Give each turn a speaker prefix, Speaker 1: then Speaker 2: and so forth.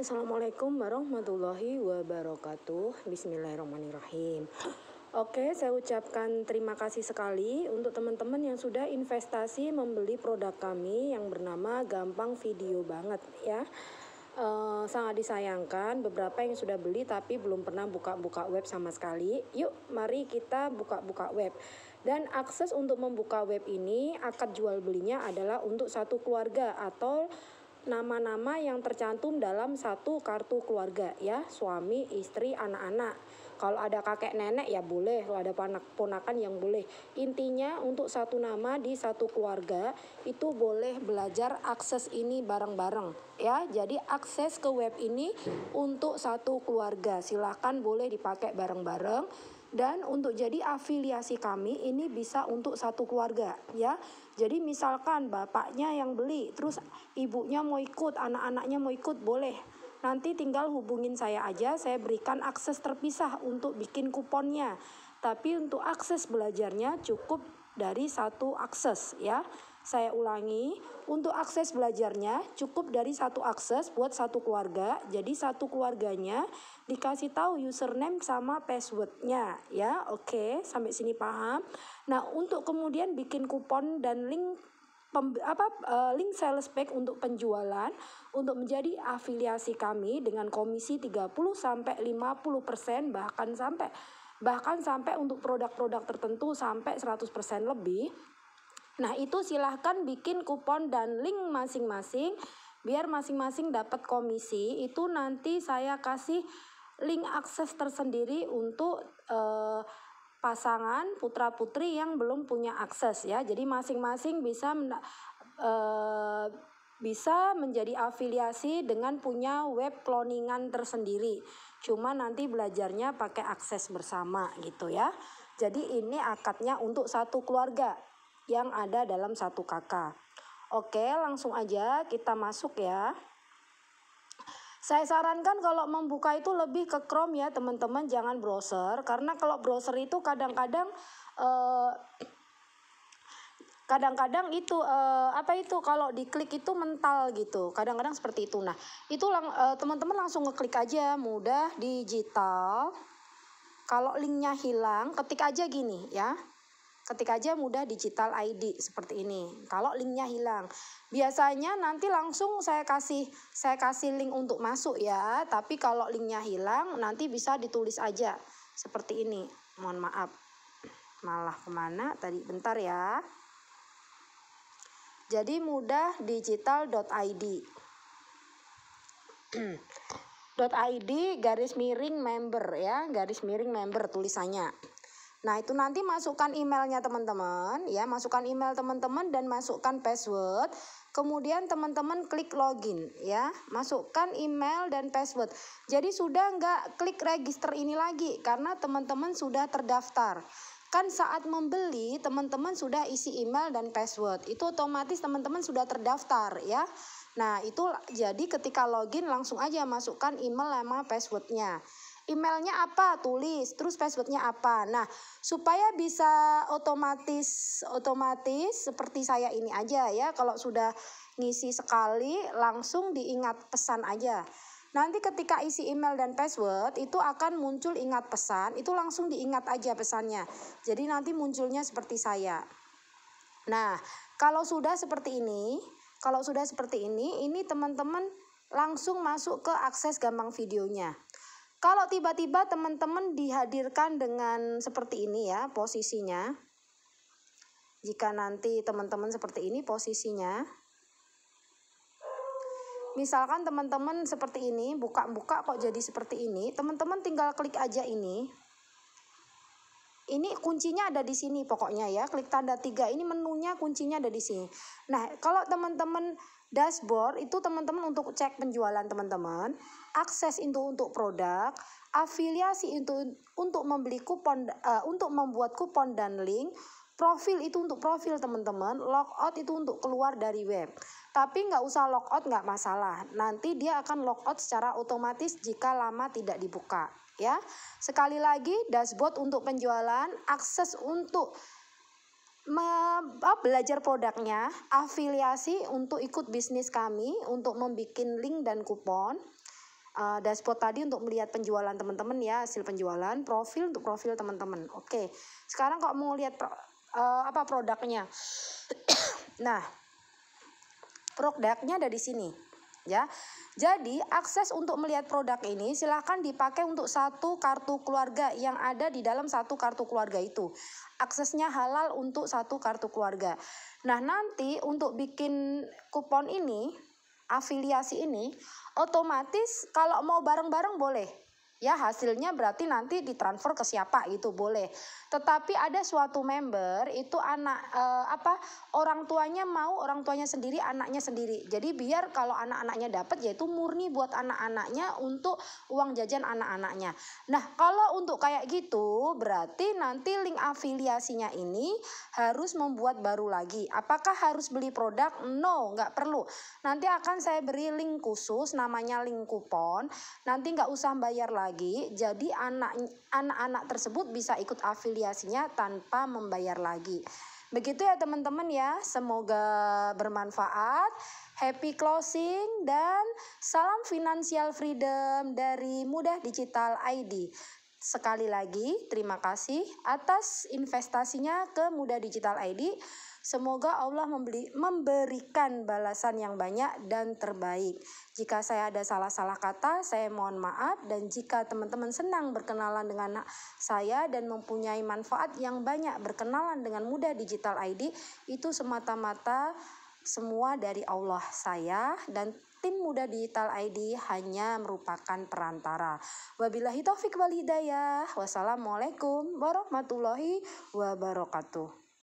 Speaker 1: Assalamualaikum warahmatullahi wabarakatuh. Bismillahirrahmanirrahim. Oke, saya ucapkan terima kasih sekali untuk teman-teman yang sudah investasi membeli produk kami yang bernama Gampang Video Banget ya. E, sangat disayangkan beberapa yang sudah beli tapi belum pernah buka-buka web sama sekali. Yuk, mari kita buka-buka web. Dan akses untuk membuka web ini, akad jual belinya adalah untuk satu keluarga atau nama-nama yang tercantum dalam satu kartu keluarga ya, suami, istri, anak-anak. Kalau ada kakek nenek ya boleh, kalau ada ponakan yang boleh. Intinya untuk satu nama di satu keluarga itu boleh belajar akses ini bareng-bareng ya. Jadi akses ke web ini untuk satu keluarga. Silahkan boleh dipakai bareng-bareng dan untuk jadi afiliasi kami ini bisa untuk satu keluarga ya. Jadi misalkan bapaknya yang beli terus ibunya mau ikut, anak-anaknya mau ikut boleh Nanti tinggal hubungin saya aja, saya berikan akses terpisah untuk bikin kuponnya. Tapi untuk akses belajarnya cukup dari satu akses ya. Saya ulangi, untuk akses belajarnya cukup dari satu akses buat satu keluarga. Jadi satu keluarganya dikasih tahu username sama passwordnya ya. Oke, sampai sini paham. Nah, untuk kemudian bikin kupon dan link pem, apa eh, link sales pack untuk penjualan untuk menjadi afiliasi kami dengan komisi 30 sampai 50% bahkan sampai bahkan sampai untuk produk-produk tertentu sampai 100% lebih. Nah, itu silahkan bikin kupon dan link masing-masing biar masing-masing dapat komisi. Itu nanti saya kasih link akses tersendiri untuk uh, pasangan putra-putri yang belum punya akses ya. Jadi masing-masing bisa eh, bisa menjadi afiliasi dengan punya web cloningan tersendiri. Cuma nanti belajarnya pakai akses bersama gitu ya. Jadi ini akadnya untuk satu keluarga yang ada dalam satu kakak. Oke, langsung aja kita masuk ya. Saya sarankan kalau membuka itu lebih ke Chrome ya teman-teman, jangan browser karena kalau browser itu kadang-kadang eh, kadang-kadang itu uh, apa itu kalau diklik itu mental gitu kadang-kadang seperti itu nah itu lang, uh, teman-teman langsung ngeklik aja mudah digital kalau linknya hilang ketik aja gini ya Ketik aja mudah digital ID seperti ini. Kalau linknya hilang, biasanya nanti langsung saya kasih saya kasih link untuk masuk ya. Tapi kalau linknya hilang, nanti bisa ditulis aja seperti ini. Mohon maaf, malah kemana tadi? Bentar ya. Jadi mudah digital.id. .id garis miring member ya, garis miring member tulisannya. Nah, itu nanti masukkan emailnya teman-teman, ya, masukkan email teman-teman dan masukkan password. Kemudian teman-teman klik login, ya, masukkan email dan password. Jadi sudah nggak klik register ini lagi karena teman-teman sudah terdaftar. Kan saat membeli teman-teman sudah isi email dan password. Itu otomatis teman-teman sudah terdaftar, ya. Nah, itu jadi ketika login langsung aja masukkan email sama passwordnya emailnya apa tulis terus passwordnya apa nah supaya bisa otomatis otomatis seperti saya ini aja ya kalau sudah ngisi sekali langsung diingat pesan aja nanti ketika isi email dan password itu akan muncul ingat pesan itu langsung diingat aja pesannya jadi nanti munculnya seperti saya nah kalau sudah seperti ini kalau sudah seperti ini ini teman-teman langsung masuk ke akses gampang videonya kalau tiba-tiba teman-teman dihadirkan dengan seperti ini ya posisinya. Jika nanti teman-teman seperti ini posisinya. Misalkan teman-teman seperti ini, buka-buka kok jadi seperti ini. Teman-teman tinggal klik aja ini. Ini kuncinya ada di sini pokoknya ya. Klik tanda tiga ini menunya kuncinya ada di sini. Nah, kalau teman-teman Dashboard itu teman-teman untuk cek penjualan teman-teman, akses itu untuk produk, afiliasi itu untuk membeli kupon uh, untuk membuat kupon dan link, profil itu untuk profil teman-teman, logout itu untuk keluar dari web. Tapi nggak usah logout nggak masalah, nanti dia akan logout secara otomatis jika lama tidak dibuka ya. Sekali lagi dashboard untuk penjualan, akses untuk belajar produknya, afiliasi untuk ikut bisnis kami, untuk membuat link dan kupon, uh, dashboard tadi untuk melihat penjualan teman-teman ya, hasil penjualan, profil untuk profil teman-teman. Oke, sekarang kok mau lihat pro, uh, apa produknya? nah, produknya ada di sini ya. Jadi akses untuk melihat produk ini silahkan dipakai untuk satu kartu keluarga yang ada di dalam satu kartu keluarga itu. Aksesnya halal untuk satu kartu keluarga. Nah nanti untuk bikin kupon ini, afiliasi ini, otomatis kalau mau bareng-bareng boleh ya hasilnya berarti nanti ditransfer ke siapa itu boleh tetapi ada suatu member itu anak eh, apa orang tuanya mau orang tuanya sendiri anaknya sendiri jadi biar kalau anak-anaknya dapat yaitu murni buat anak-anaknya untuk uang jajan anak-anaknya nah kalau untuk kayak gitu berarti nanti link afiliasinya ini harus membuat baru lagi apakah harus beli produk no nggak perlu nanti akan saya beri link khusus namanya link kupon nanti nggak usah bayar lagi lagi, jadi anak anak tersebut bisa ikut afiliasinya tanpa membayar lagi. Begitu ya teman-teman ya, semoga bermanfaat. Happy closing dan salam financial freedom dari Mudah Digital ID. Sekali lagi, terima kasih atas investasinya ke Muda Digital ID. Semoga Allah membeli, memberikan balasan yang banyak dan terbaik. Jika saya ada salah-salah kata, saya mohon maaf. Dan jika teman-teman senang berkenalan dengan saya dan mempunyai manfaat yang banyak berkenalan dengan Muda Digital ID, itu semata-mata semua dari Allah saya dan tim muda digital ID hanya merupakan perantara. Wabillahi taufik wal hidayah. Wassalamualaikum warahmatullahi wabarakatuh.